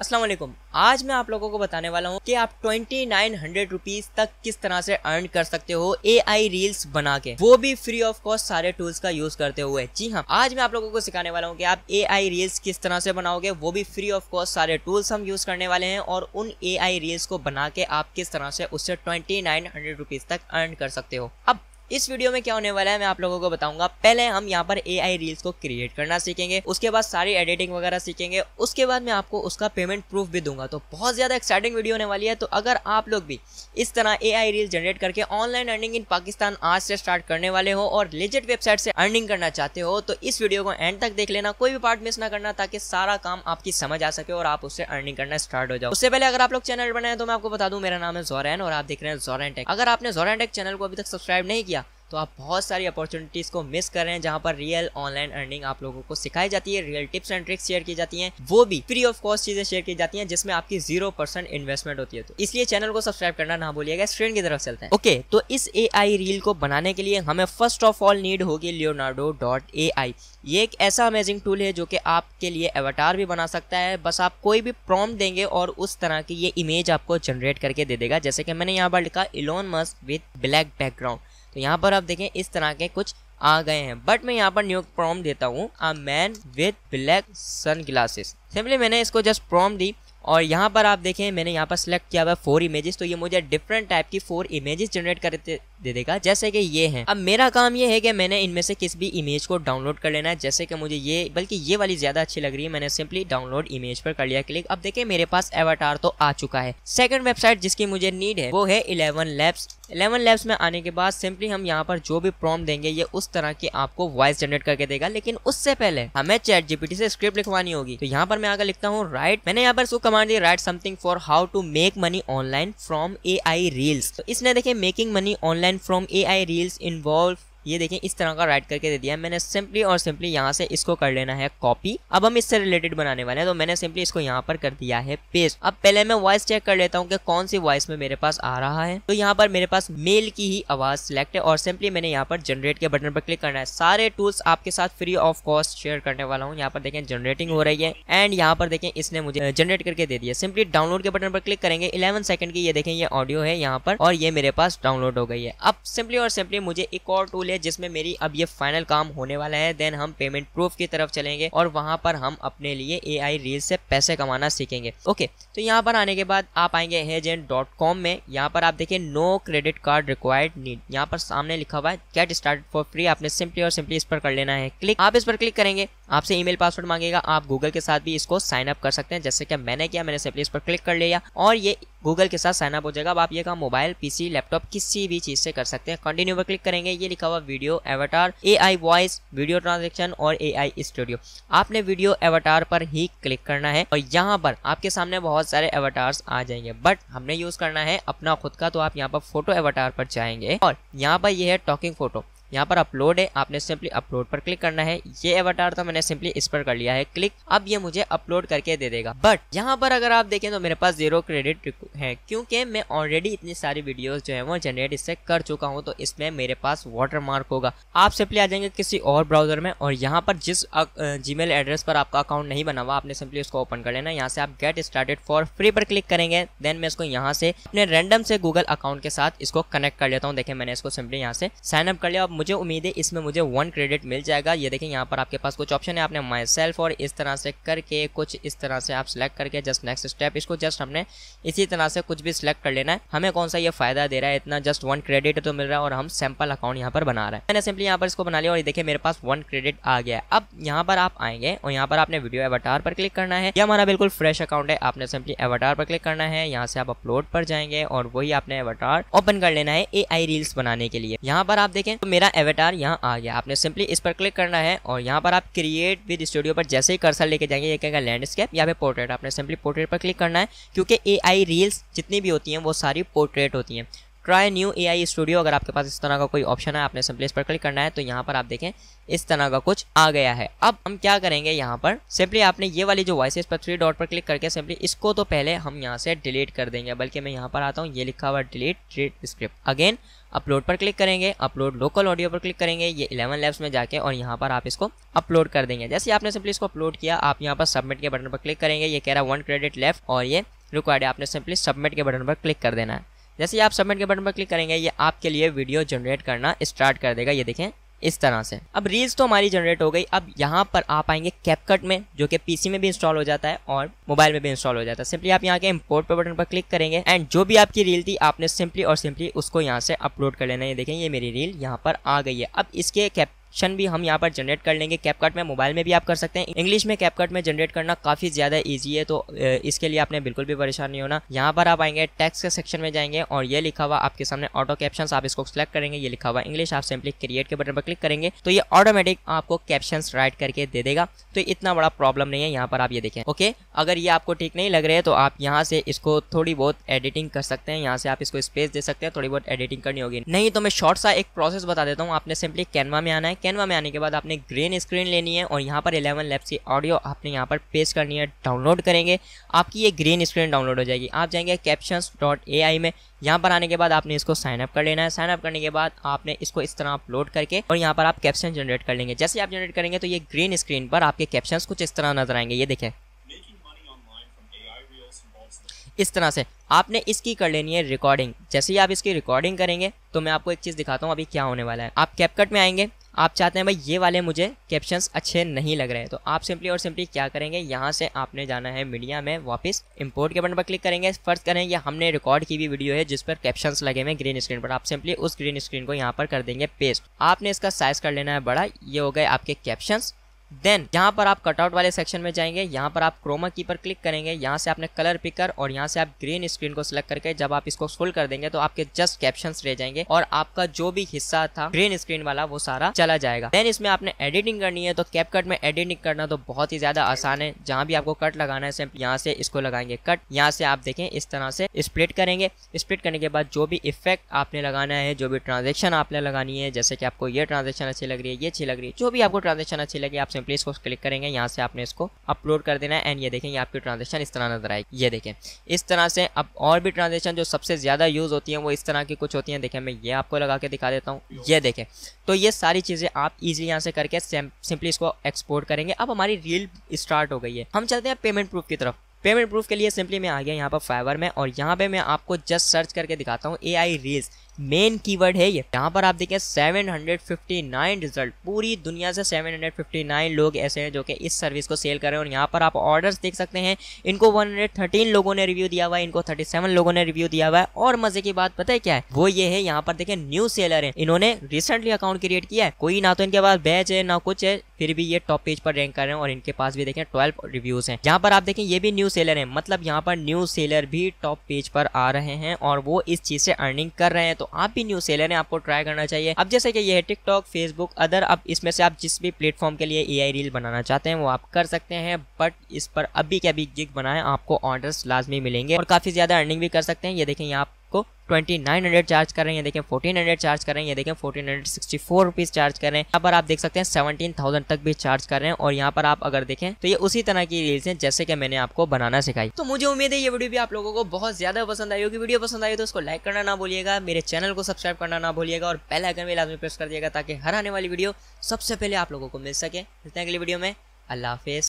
अस्सलाम वालेकुम आज मैं आप लोगों को बताने वाला हूँ कि आप ट्वेंटी नाइन हंड्रेड रुपीज तक किस तरह से अर्न कर सकते हो आई रील्स बना के वो भी फ्री ऑफ कॉस्ट सारे टूल्स का यूज करते हुए जी हाँ आज मैं आप लोगों को सिखाने वाला हूँ कि आप आई रील्स किस तरह से बनाओगे वो भी फ्री ऑफ कॉस्ट सारे टूल्स हम यूज करने वाले हैं और उन आई रील्स को बना के आप किस तरह से उससे ट्वेंटी नाइन हंड्रेड रुपीज तक अर्न कर सकते हो अब इस वीडियो में क्या होने वाला है मैं आप लोगों को बताऊंगा पहले हम यहाँ पर ए आई रील्स को क्रिएट करना सीखेंगे उसके बाद सारी एडिटिंग वगैरह सीखेंगे उसके बाद मैं आपको उसका पेमेंट प्रूफ भी दूंगा तो बहुत ज़्यादा एक्साइटिंग वीडियो होने वाली है तो अगर आप लोग भी इस तरह ए आई रील्स जनरेट करके ऑनलाइन अर्निंग इन पाकिस्तान आज से स्टार्ट करने वाले हो और लेजेट वेबसाइट से अर्निंग करना चाहते हो तो इस वीडियो को एंड तक देख लेना कोई भी पार्ट मिस ना करना ताकि सारा काम आपकी समझ आ सके और आप उससे अर्निंग करना स्टार्ट हो जाओ उससे पहले अगर आप लोग चैनल बनाए तो मैं आपको बता दू मेरा नाम है जोरैन और आप देख रहे हैं जोरैन टेक अगर आपने जोरैन टेक चैनल को अभी तक सब्सक्राइब नहीं किया तो आप बहुत सारी अपॉर्चुनिटीज़ को मिस कर रहे हैं जहाँ पर रियल ऑनलाइन अर्निंग आप लोगों को सिखाई जाती है real tips and tricks share की जाती हैं वो भी फ्री ऑफ कॉस्ट चीज़ें शेयर की जाती हैं जिसमें आपकी जीरो परसेंट इन्वेस्टमेंट होती है तो इसलिए चैनल को सब्सक्राइब करना ना भूलिएगा स्क्रीन की तरफ चलते हैं ओके तो इस ए रील को बनाने के लिए हमें फर्स्ट ऑफ ऑल नीड होगी लियोनार्डो डॉट ए ये एक ऐसा अमेजिंग टूल है जो कि आपके लिए एवटार भी बना सकता है बस आप कोई भी प्रॉम देंगे और उस तरह की ये इमेज आपको जनरेट करके दे देगा जैसे कि मैंने यहाँ पर लिखा Elon Musk with black background तो यहाँ पर आप देखें इस तरह के कुछ आ गए हैं बट मैं यहाँ पर न्यू प्रॉम देता हूँ a man with black sunglasses simply मैंने इसको जस्ट प्रॉम दी और यहाँ पर आप देखें मैंने यहाँ पर सेलेक्ट किया हुआ फोर इमेजेस तो ये मुझे डिफरेंट टाइप की फोर इमेजेस जनरेट करते दे देगा जैसे कि ये है अब मेरा काम ये है कि मैंने इनमें से किस भी इमेज को डाउनलोड कर लेना है जैसे कि मुझे ये बल्कि ये वाली ज़्यादा अच्छी लग रही है मैंने सिंपली डाउनलोड इमेज पर कर लिया क्लिक अब देखिए मेरे पास एवाटार तो आ चुका है सेकंड वेबसाइट जिसकी मुझे नीड है वो है इलेवन लैब्स इलेवन लैब्स में आने के बाद सिंपली हम यहाँ पर जो भी प्रॉम देंगे ये उस तरह की आपको वॉइस जनरेट करके देगा लेकिन उससे पहले हमें चैट जीपीटी से स्क्रिप्ट लिखवानी होगी तो यहाँ पर मैं आगे लिखता हूँ राइट मैंने यहाँ पर सो कमांड दी write something for how to make money online from A I reels तो इसने देखे making money online and from AI Reels involve ये देखें इस तरह का राइट करके दे दिया है मैंने सिंपली और सिंपली यहाँ से इसको कर लेना है कॉपी अब हम इससे रिलेटेड बनाने वाले हैं तो मैंने सिंपली इसको यहाँ पर कर दिया है पेस्ट अब पहले मैं वॉइस चेक कर लेता हूँ कि कौन सी वॉइस में मेरे पास आ रहा है तो यहाँ पर मेरे पास मेल की ही आवाज सिलेक्ट है और सिंपली मैंने यहाँ पर जनरेट के बटन पर क्लिक करना है सारे टूल्स आपके साथ फ्री ऑफ कॉस्ट शेयर करने वाला हूँ यहाँ पर देखें जनरेटिंग हो रही है एंड यहाँ पर देखें इसने मुझे जनरेट करके दे दिया सिंपली डाउनलोड के बटन पर क्लिक करेंगे इलेवन सेकंड की ये देखें ये ऑडियो है यहाँ पर और ये मेरे पास डाउनलोड हो गई है अब सिंपली और सिंपली मुझे एक और टूल वाली है जिसमें मेरी अब ये फाइनल काम होने वाला है देन हम पेमेंट प्रूफ की तरफ चलेंगे और वहाँ पर हम अपने लिए ए आई रील से पैसे कमाना सीखेंगे ओके तो यहाँ पर आने के बाद आप आएंगे हेजेंट डॉट कॉम में यहाँ पर आप देखिए no credit card required need यहाँ पर सामने लिखा हुआ है गेट स्टार्ट फॉर फ्री आपने सिंपली और सिंपली इस पर कर लेना है क्लिक आप इस पर क्लिक करेंगे आपसे ईमेल पासवर्ड मांगेगा आप गूगल के साथ भी इसको साइन अप कर सकते हैं जैसे कि मैंने किया मैंने सिंपली इस पर क्लिक कर लिया और ये गूगल के साथ साइनअप हो जाएगा अब आप ये काम मोबाइल पीसी लैपटॉप किसी भी चीज़ से कर सकते हैं कंटिन्यू पर क्लिक करेंगे ये लिखा हुआ video avatar AI voice video transaction और ए आई स्टूडियो आपने वीडियो एवटार पर ही क्लिक करना है और यहाँ पर आपके सामने बहुत सारे एवटार्स आ जाएंगे बट हमने यूज़ करना है अपना खुद का तो आप यहाँ पर फोटो एवटार पर जाएंगे और यहाँ पर यह है टॉकिंग फोटो यहाँ पर अपलोड है आपने सिंपली अपलोड पर क्लिक करना है ये एवटार तो मैंने सिंपली इस पर कर लिया है क्लिक अब ये मुझे अपलोड करके दे देगा बट यहाँ पर अगर आप देखें तो मेरे पास जीरो क्रेडिट है क्योंकि मैं ऑलरेडी इतनी सारी वीडियोज जो है वो जनरेट इससे कर चुका हूँ तो इसमें मेरे पास वाटर मार्क होगा आप सिंपली आ जाएंगे किसी और ब्राउजर में और यहाँ पर जिस जी एड्रेस पर आपका अकाउंट नहीं बना हुआ आपने सिंपली उसको ओपन कर लेना यहाँ से आप गेट स्टार्टेड फॉर फ्री पर क्लिक करेंगे देन मैं इसको यहाँ से अपने रेंडम से गूगल अकाउंट के साथ इसको कनेक्ट कर लेता हूँ देखें मैंने इसको सिंपली यहाँ से साइन अप कर लिया मुझे उम्मीद है इसमें मुझे वन क्रेडिट मिल जाएगा ये देखें यहाँ पर आपके पास कुछ ऑप्शन है आपने माई सेल्फ और इस तरह से करके कुछ इस तरह से आप सिलेक्ट करके जस्ट नेक्स्ट स्टेप इसको जस्ट हमने इसी तरह से कुछ भी सिलेक्ट कर लेना है हमें कौन सा ये फायदा दे रहा है इतना जस्ट वन क्रेडिट तो मिल रहा है और हम सैम्पल अकाउंट यहाँ पर बना रहे हैं मैंने सिंपली यहाँ पर इसको बना लिया और ये देखिए मेरे पास वन क्रेडिट आ गया अब यहाँ पर आप आएंगे और यहाँ पर आपने वीडियो एवटार पर क्लिक करना है ये हमारा बिल्कुल फ्रेश अकाउंट है आपने सिंपली एवटार पर क्लिक करना है यहाँ से आप अपलोड पर जाएंगे और वही आपने एवटार ओपन कर लेना है ए रील्स बनाने के लिए यहाँ पर आप देखें तो मेरा हमारा एवेटार यहाँ आ गया आपने सिंपली इस पर क्लिक करना है और यहाँ पर आप क्रिएट विद स्टूडियो पर जैसे ही कर्सर लेके जाएंगे ये कहेगा लैंडस्केप या फिर पोर्ट्रेट आपने सिंपली पोर्ट्रेट पर क्लिक करना है क्योंकि ए रील्स जितनी भी होती हैं वो सारी पोर्ट्रेट होती हैं try new A I studio अगर आपके पास इस तरह का कोई ऑप्शन है आपने सिंपली इस पर क्लिक करना है तो यहाँ पर आप देखें इस तरह का कुछ आ गया है अब हम क्या करेंगे यहाँ पर सिंपली आपने ये वाली जो वॉइस पर थ्री डॉट पर क्लिक करके सिंपली इसको तो पहले हम यहाँ से डिलीट कर देंगे बल्कि मैं यहाँ पर आता हूँ ये लिखा हुआ delete treat script again upload पर क्लिक करेंगे अपलोड लोकल ऑडियो पर क्लिक करेंगे ये इलेवन लेब्स में जाके और यहाँ पर आप इसको अपलोड कर देंगे जैसे आपने सिंपली इसको अपलोड किया आप यहाँ पर सबमिट के बटन पर क्लिक करेंगे ये कह रहा है वन क्रेडिट लेफ्ट और ये रिक्वायर्ड है आपने सिंपली सबमिट के बटन पर क्लिक कर देना है जैसे ही आप सबमिट के बटन पर क्लिक करेंगे ये आपके लिए वीडियो जनरेट करना स्टार्ट कर देगा ये देखें इस तरह से अब रील्स तो हमारी जनरेट हो गई अब यहाँ पर आप आएंगे कैपकट में जो कि पीसी में भी इंस्टॉल हो जाता है और मोबाइल में भी इंस्टॉल हो जाता है सिंपली आप यहाँ के इम्पोर्ट पर बटन पर क्लिक करेंगे एंड जो भी आपकी रील थी आपने सिंपली और सिंपली उसको यहाँ से अपलोड कर लेना ये देखें ये मेरी रील यहाँ पर आ गई है अब इसके कैप ऑप्शन भी हम यहाँ पर जनरेट कर लेंगे कैपकट में मोबाइल में भी आप कर सकते हैं इंग्लिश में कैपकट में जनरेट करना काफ़ी ज़्यादा ईजी है तो इसके लिए आपने बिल्कुल भी परेशान नहीं होना यहाँ पर आप आएंगे टेक्स के सेक्शन में जाएंगे और ये लिखा हुआ आपके सामने ऑटो कैप्शन आप इसको सिलेक्ट करेंगे ये लिखा हुआ इंग्लिश आप सिंपली क्रिएट के बटन पर क्लिक करेंगे तो ये ऑटोमेटिक आपको कैप्शन राइट करके दे देगा तो इतना बड़ा प्रॉब्लम नहीं है यहाँ पर आप ये देखें ओके अगर ये आपको ठीक नहीं लग रहे है तो आप यहाँ से इसको थोड़ी बहुत एडिटिंग कर सकते हैं यहाँ से आप इसको स्पेस दे सकते हैं थोड़ी बहुत एडिटिंग करनी होगी नहीं तो मैं शॉर्ट सा एक प्रोसेस बता देता हूँ आपने सिंपली कैनवा में आना है कैनवा में आने के बाद आपने ग्रीन स्क्रीन लेनी है और यहाँ पर इलेवन लैब्स की ऑडियो आपने यहाँ पर पेस्ट करनी है डाउनलोड करेंगे आपकी ये ग्रीन स्क्रीन डाउनलोड हो जाएगी आप जाएंगे कैप्शन डॉट ए आई में यहाँ पर आने के बाद आपने इसको साइन अप कर लेना है साइन अप करने के बाद आपने इसको इस तरह अपलोड करके और यहाँ पर आप कैप्शन जनरेट कर लेंगे जैसे आप जनरेट करेंगे तो ये ग्रीन स्क्रीन पर आपके कैप्शन कुछ इस तरह नजर आएंगे ये देखें इस तरह से आपने इसकी कर लेनी है रिकॉर्डिंग जैसे ही आप इसकी रिकॉर्डिंग करेंगे तो मैं आपको एक चीज़ दिखाता हूँ अभी क्या होने वाला है आप कैपकट में आएंगे आप चाहते हैं भाई ये वाले मुझे कैप्शंस अच्छे नहीं लग रहे तो आप सिंपली और सिंपली क्या करेंगे यहाँ से आपने जाना है मीडिया में वापस इंपोर्ट के बटन पर क्लिक करेंगे फर्स्ट करें ये हमने रिकॉर्ड की भी वीडियो है जिस पर कैप्शंस लगे हुए ग्रीन स्क्रीन पर आप सिंपली उस ग्रीन स्क्रीन को यहाँ पर कर देंगे पेस्ट आपने इसका साइज कर लेना है बड़ा ये हो गए आपके कैप्शन देन यहाँ पर आप कटआउट वाले सेक्शन में जाएंगे यहाँ पर आप क्रोमा की पर क्लिक करेंगे यहाँ से आपने कलर पिकर और यहाँ से आप ग्रीन स्क्रीन को सिलेक्ट करके जब आप इसको फुल कर देंगे तो आपके जस्ट कैप्शन रह जाएंगे और आपका जो भी हिस्सा था ग्रीन स्क्रीन वाला वो सारा चला जाएगा देन इसमें आपने एडिटिंग करनी है तो कैपकट में एडिटिंग करना तो बहुत ही ज्यादा आसान है जहाँ भी आपको कट लगाना है यहाँ से इसको लगाएंगे कट यहाँ से आप देखें इस तरह से स्प्लिट करेंगे स्प्लिट करने के बाद जो भी इफेक्ट आपने लगाना है जो भी ट्रांजेक्शन आपने लगानी है जैसे कि आपको ये ट्रांजेक्शन अच्छी लग रही है ये अच्छी लग रही है जो भी आपको ट्रांजेक्शन अच्छी लगी आपसे ट्रांजेक्शन प्लेस को क्लिक करेंगे यहाँ से आपने इसको अपलोड कर देना है एंड ये देखें ये आपकी ट्रांजेक्शन इस तरह नजर आएगी ये देखें इस तरह से अब और भी ट्रांजेक्शन जो सबसे ज़्यादा यूज़ होती हैं वो इस तरह की कुछ होती हैं देखें मैं ये आपको लगा के दिखा देता हूँ ये देखें तो ये सारी चीज़ें आप ईजिली यहाँ से करके सिंपली इसको एक्सपोर्ट करेंगे अब हमारी रील स्टार्ट हो गई है हम चलते हैं पेमेंट प्रूफ की तरफ पेमेंट प्रूफ के लिए सिंपली मैं आ गया यहाँ पर फाइवर में और यहाँ पे मैं आपको जस्ट सर्च करके दिखाता हूँ A I reels main keyword है ये यहाँ पर आप देखें 759 रिजल्ट पूरी दुनिया से 759 लोग ऐसे हैं जो कि इस सर्विस को सेल कर रहे हैं और यहाँ पर आप ऑर्डर्स देख सकते हैं इनको 113 लोगों ने रिव्यू दिया हुआ है इनको 37 लोगों ने रिव्यू दिया हुआ है और मजे की बात पता है क्या है वो ये है यहाँ पर देखे न्यू सेलर है इन्होंने रिसेंटली अकाउंट क्रिएट किया है कोई ना तो इनके पास बैच है ना कुछ है फिर भी ये टॉप पेज पर रैंक कर रहे हैं और इनके पास भी देखें ट्वेल्व रिव्यूज है यहाँ पर आप देखें ये भी न्यू सेलर है मतलब यहाँ पर न्यू सेलर भी टॉप पेज पर आ रहे हैं और वो इस चीज से अर्निंग कर रहे हैं तो आप भी न्यू सेलर है आपको ट्राई करना चाहिए अब जैसे कि ये है टिकटॉक फेसबुक अदर अब इसमें से आप जिस भी प्लेटफॉर्म के लिए ए रील बनाना चाहते हैं वो आप कर सकते हैं बट इस पर अभी के अभी जिग आपको ऑर्डर लाजमी मिलेंगे और काफी ज्यादा अर्निंग भी कर सकते हैं ये देखें आप आपको 2900 चार्ज कर रहे हैं देखें 1400 चार्ज कर रहे हैं ये देखें 1464 रुपीस चार्ज कर रहे हैं यहाँ पर आप देख सकते हैं 17000 तक भी चार्ज कर रहे हैं और यहाँ पर आप अगर देखें तो ये उसी तरह की रील्स हैं जैसे कि मैंने आपको बनाना सिखाई तो मुझे उम्मीद है ये वीडियो भी आप लोगों को बहुत ज्यादा पसंद आई होगी वीडियो पसंद आई तो उसको लाइक करना ना भूलिएगा मेरे चैनल को सब्सक्राइब करना ना भूलिएगा और पहले अगर मेरे आदमी प्रेस कर दिएगा ताकि हर आने वाली वीडियो सबसे पहले आप लोगों को मिल सके मिलते हैं अगली वीडियो में अल्लाह हाफिज